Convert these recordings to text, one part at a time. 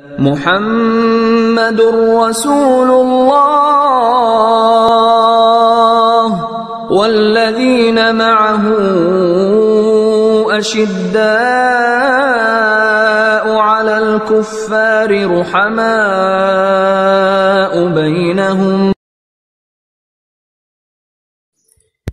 محمد رسول الله والذين معه أشداء على الكفار رحماء بينهم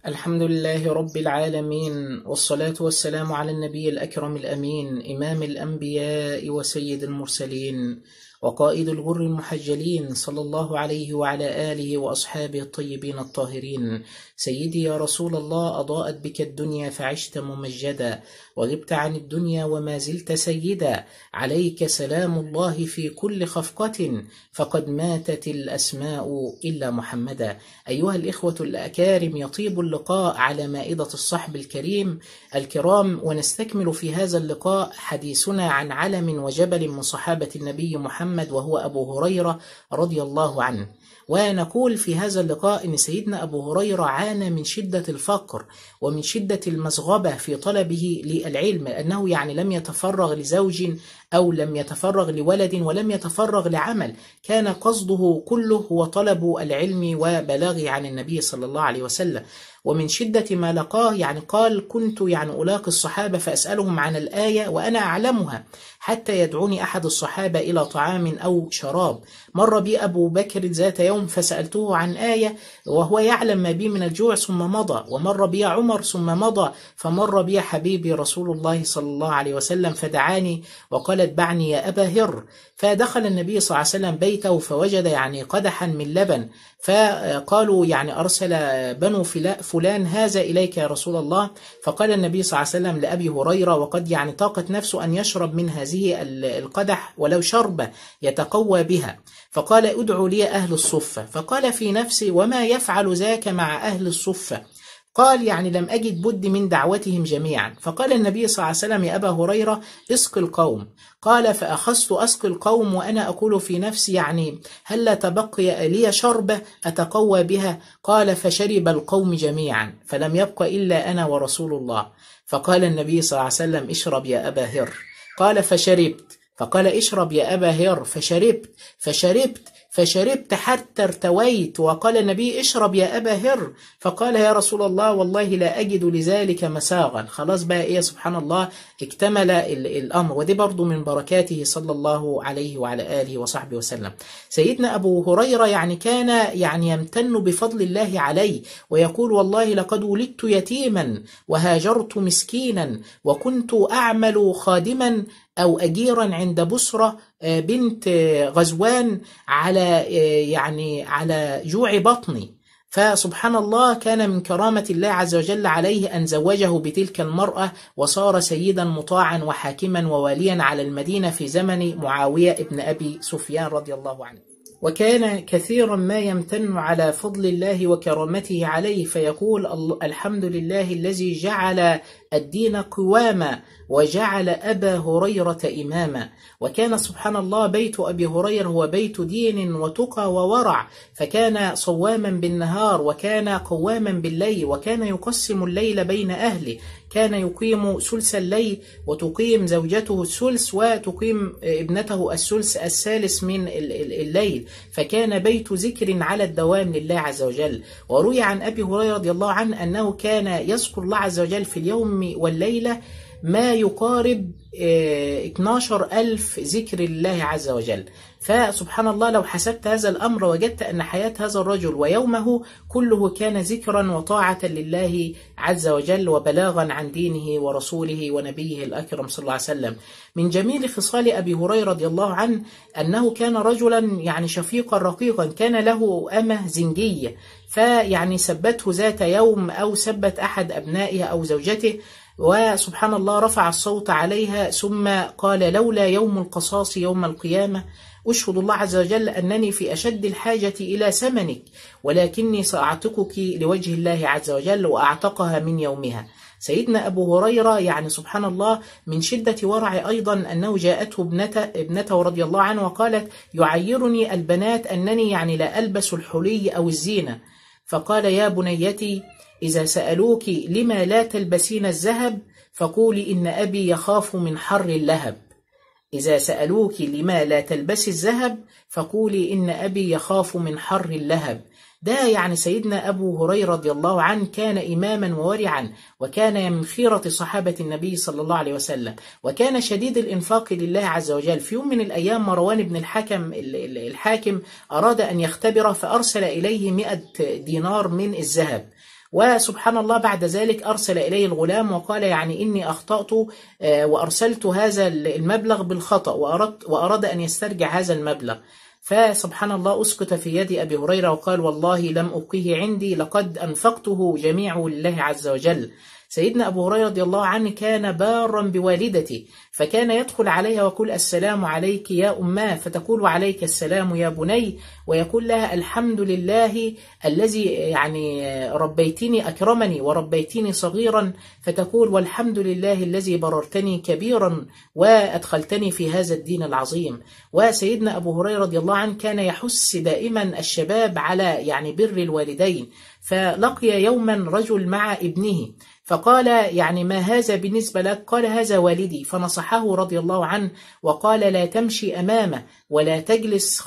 الحمد لله رب العالمين والصلاة والسلام على النبي الأكرم الأمين إمام الأنبياء وسيد المرسلين وقائد الغر المحجلين صلى الله عليه وعلى آله وأصحابه الطيبين الطاهرين سيدي يا رسول الله أضاءت بك الدنيا فعشت ممجدا وغبت عن الدنيا وما زلت سيدا عليك سلام الله في كل خفقة فقد ماتت الأسماء إلا محمدا أيها الإخوة الأكارم يطيب اللقاء على مائدة الصحب الكريم الكرام ونستكمل في هذا اللقاء حديثنا عن علم وجبل من صحابة النبي محمد محمد وهو أبو هريرة رضي الله عنه ونقول في هذا اللقاء أن سيدنا أبو هريرة عانى من شدة الفقر ومن شدة المزغبة في طلبه للعلم أنه يعني لم يتفرغ لزوج أو لم يتفرغ لولد ولم يتفرغ لعمل كان قصده كله هو طلب العلم وبلاغه عن النبي صلى الله عليه وسلم ومن شدة ما لقاه يعني قال كنت يعني ألاقي الصحابة فأسألهم عن الآية وأنا أعلمها حتى يدعوني أحد الصحابة إلى طعام أو شراب مر بي أبو بكر ذات يوم فسألته عن آية وهو يعلم ما بي من الجوع ثم مضى ومر بي عمر ثم مضى فمر بي حبيبي رسول الله صلى الله عليه وسلم فدعاني وقال اتبعني يا أبا هر فدخل النبي صلى الله عليه وسلم بيته فوجد يعني قدحا من لبن فقالوا يعني أرسل بنو فلان هذا إليك يا رسول الله فقال النبي صلى الله عليه وسلم لأبي هريرة وقد يعني طاقت نفسه أن يشرب من هذه القدح ولو شربة يتقوى بها فقال ادعوا لي أهل الصفة فقال في نفسي وما يفعل ذاك مع أهل الصفة قال يعني لم أجد بد من دعوتهم جميعا فقال النبي صلى الله عليه وسلم يا أبا هريرة اسق القوم قال فأخذت أسق القوم وأنا أقول في نفسي يعني هل لا تبقي لي شربة أتقوى بها قال فشرب القوم جميعا فلم يبق إلا أنا ورسول الله فقال النبي صلى الله عليه وسلم اشرب يا أبا هر قال فشربت فقال اشرب يا أبا هر فشربت فشربت فشربت حتى ارتويت وقال النبي اشرب يا أبا هر فقال يا رسول الله والله لا أجد لذلك مساغا خلاص بقى إيه سبحان الله اكتمل الأمر ودي برضو من بركاته صلى الله عليه وعلى آله وصحبه وسلم سيدنا أبو هريرة يعني كان يعني يمتن بفضل الله عليه ويقول والله لقد ولدت يتيما وهاجرت مسكينا وكنت أعمل خادما أو أجيرا عند بصرة آه، بنت آه، غزوان على آه، يعني على جوع بطني فسبحان الله كان من كرامة الله عز وجل عليه أن زوجه بتلك المرأة وصار سيدا مطاعا وحاكما وواليا على المدينة في زمن معاوية ابن أبي سفيان رضي الله عنه وكان كثيرا ما يمتن على فضل الله وكرامته عليه فيقول الحمد لله الذي جعل الدين قواما وجعل أبا هريرة إماما وكان سبحان الله بيت أبي هريرة هو بيت دين وتقى وورع فكان صواما بالنهار وكان قواما بالليل وكان يقسم الليل بين أهله كان يقيم سلس الليل وتقيم زوجته السلس وتقيم ابنته السلس الثالث من الليل فكان بيت ذكر على الدوام لله عز وجل وروي عن أبي هريرة رضي الله عنه أنه كان يذكر الله عز وجل في اليوم والليلة ما يقارب 12000 آه، ذكر الله عز وجل فسبحان الله لو حسبت هذا الأمر وجدت أن حياة هذا الرجل ويومه كله كان ذكرا وطاعة لله عز وجل وبلاغا عن دينه ورسوله ونبيه الأكرم صلى الله عليه وسلم من جميل خصال أبي هريرة رضي الله عنه أنه كان رجلا يعني شفيقا رقيقا كان له أمه زنجية فيعني سبته ذات يوم أو سبت أحد أبنائها أو زوجته وسبحان الله رفع الصوت عليها ثم قال لولا يوم القصاص يوم القيامة أشهد الله عز وجل أنني في أشد الحاجة إلى سمنك ولكني سأعتقك لوجه الله عز وجل وأعتقها من يومها سيدنا أبو هريرة يعني سبحان الله من شدة ورع أيضا أنه جاءته ابنته, ابنته رضي الله عنه وقالت يعيرني البنات أنني يعني لا ألبس الحلي أو الزينة فقال يا بنيتي إذا سألوك لما لا تلبسين الذهب فقولي إن أبي يخاف من حر اللهب إذا سألوك لما لا تلبس الذهب فقولي إن أبي يخاف من حر اللهب ده يعني سيدنا أبو هريرة رضي الله عنه كان إماما وورعا وكان من خيرة صحابة النبي صلى الله عليه وسلم وكان شديد الإنفاق لله عز وجل في يوم من الأيام مروان بن الحكم الحاكم أراد أن يختبره فأرسل إليه مئة دينار من الذهب وسبحان الله بعد ذلك أرسل إليه الغلام وقال يعني إني أخطأت آه، وأرسلت هذا المبلغ بالخطأ وأرد, وأراد أن يسترجع هذا المبلغ فسبحان الله أسكت في يد أبي هريرة وقال والله لم أبقيه عندي لقد أنفقته جميع لله عز وجل سيدنا أبو هريرة رضي الله عنه كان بارا بوالدته فكان يدخل عليها ويقول السلام عليك يا أماه فتقول عليك السلام يا بني ويقول لها الحمد لله الذي يعني ربيتني أكرمني وربيتني صغيرا فتقول والحمد لله الذي بررتني كبيرا وأدخلتني في هذا الدين العظيم وسيدنا أبو هريرة رضي الله عنه كان يحس دائما الشباب على يعني بر الوالدين فلقي يوما رجل مع ابنه فقال يعني ما هذا بالنسبة لك قال هذا والدي فنصحه رضي الله عنه وقال لا تمشي أمامه ولا تجلس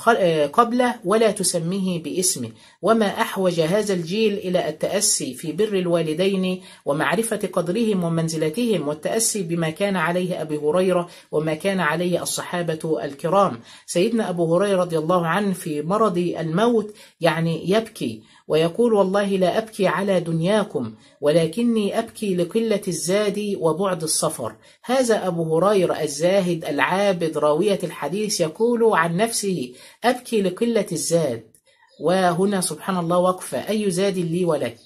قبله ولا تسميه باسمه وما أحوج هذا الجيل إلى التأسي في بر الوالدين ومعرفة قدرهم ومنزلتهم والتأسي بما كان عليه أبي هريرة وما كان عليه الصحابة الكرام سيدنا أبو هريرة رضي الله عنه في مرض الموت يعني يبكي ويقول والله لا أبكي على دنياكم ولكني أبكي يبكي لقلة الزاد وبعد السفر هذا أبو هريرة الزاهد العابد راوية الحديث يقول عن نفسه أبكي لقلة الزاد وهنا سبحان الله وقفة أي زاد لي ولك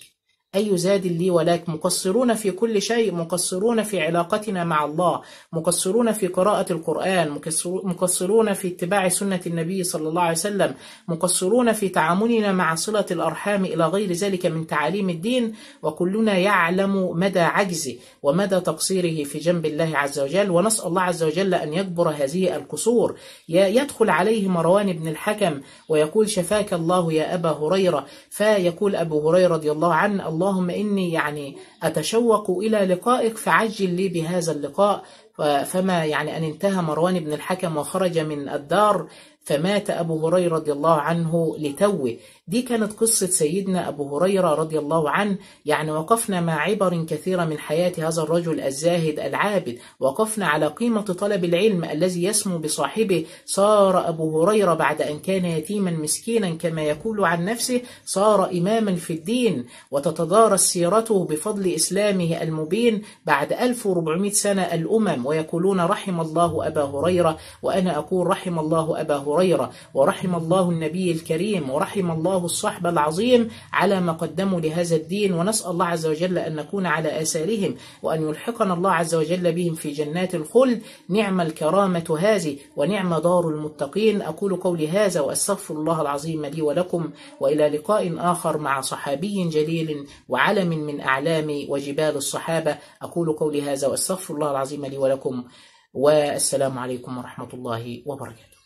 أي زاد لي ولك مقصرون في كل شيء مقصرون في علاقتنا مع الله مقصرون في قراءة القرآن مقصرون في اتباع سنة النبي صلى الله عليه وسلم مقصرون في تعاملنا مع صلة الأرحام إلى غير ذلك من تعاليم الدين وكلنا يعلم مدى عجزه ومدى تقصيره في جنب الله عز وجل ونسأل الله عز وجل أن يكبر هذه القصور يدخل عليه مروان بن الحكم ويقول شفاك الله يا أبا هريرة فيقول أبو هريرة رضي الله عنه الله اللهم إني يعني أتشوق إلى لقائك فعجل لي بهذا اللقاء فما يعني أن انتهى مروان بن الحكم وخرج من الدار فمات أبو هريرة رضي الله عنه لتوه دي كانت قصة سيدنا أبو هريرة رضي الله عنه يعني وقفنا مع عبر كثيرة من حياة هذا الرجل الزاهد العابد وقفنا على قيمة طلب العلم الذي يسمو بصاحبه صار أبو هريرة بعد أن كان يتيما مسكينا كما يقول عن نفسه صار إماما في الدين وتتدارس سيرته بفضل إسلامه المبين بعد 1400 سنة الأمم ويقولون رحم الله أبا هريرة وأنا أقول رحم الله أبا هريرة هريرة ورحم الله النبي الكريم ورحم الله الصحب العظيم على ما قدموا لهذا الدين ونسأل الله عز وجل أن نكون على آثارهم وأن يلحقنا الله عز وجل بهم في جنات الخلد نعم الكرامة هذه ونعم دار المتقين أقول قولي هذا وأستغفر الله العظيم لي ولكم وإلى لقاء آخر مع صحابي جليل وعلم من أعلام وجبال الصحابة أقول قولي هذا وأستغفر الله العظيم لي ولكم والسلام عليكم ورحمة الله وبركاته